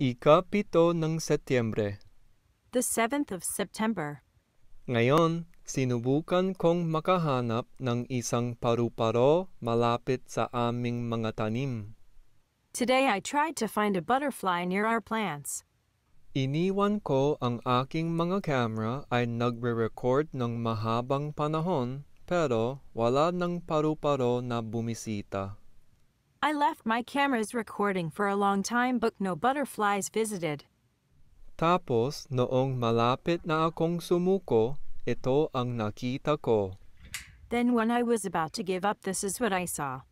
Ikapito ng Setyembre. The 7th of September. Ngayon, sinubukan kong makahanap ng isang paru-paro malapit sa aming mga tanim. Today I tried to find a butterfly near our plants. Iniwan ko ang aking mga camera ay nagre-record ng mahabang panahon pero wala ng paru-paro na bumisita. I left my cameras recording for a long time but no butterflies visited. Tapos noong malapit na akong sumuko, ito ang nakita ko. Then when I was about to give up, this is what I saw.